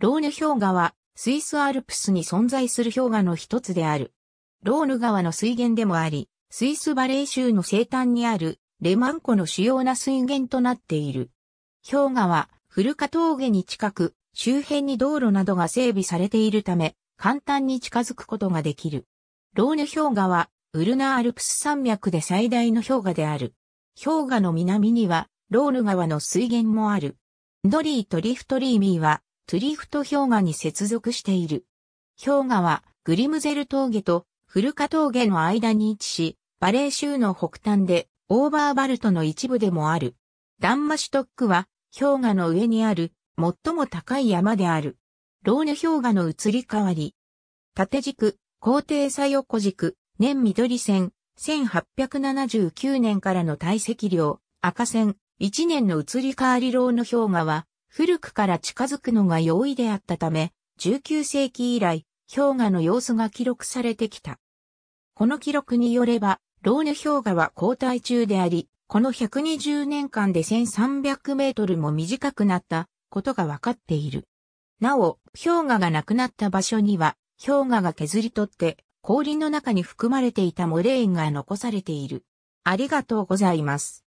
ローヌ氷河は、スイスアルプスに存在する氷河の一つである。ローヌ川の水源でもあり、スイスバレー州の西端にあるレマン湖の主要な水源となっている。氷河は、古河峠に近く、周辺に道路などが整備されているため、簡単に近づくことができる。ローヌ氷河は、ウルナアルプス山脈で最大の氷河である。氷河の南には、ローヌ川の水源もある。ドリーとリフトリーミーは、トゥリフト氷河に接続している。氷河はグリムゼル峠とフルカ峠の間に位置し、バレー州の北端でオーバーバルトの一部でもある。ダンマシュトックは氷河の上にある最も高い山である。ローヌ氷河の移り変わり。縦軸、高低差横軸、年緑線、1879年からの堆積量、赤線、1年の移り変わりローヌ氷河は古くから近づくのが容易であったため、19世紀以来、氷河の様子が記録されてきた。この記録によれば、ローネ氷河は後退中であり、この120年間で1300メートルも短くなったことがわかっている。なお、氷河がなくなった場所には、氷河が削り取って氷の中に含まれていたモレインが残されている。ありがとうございます。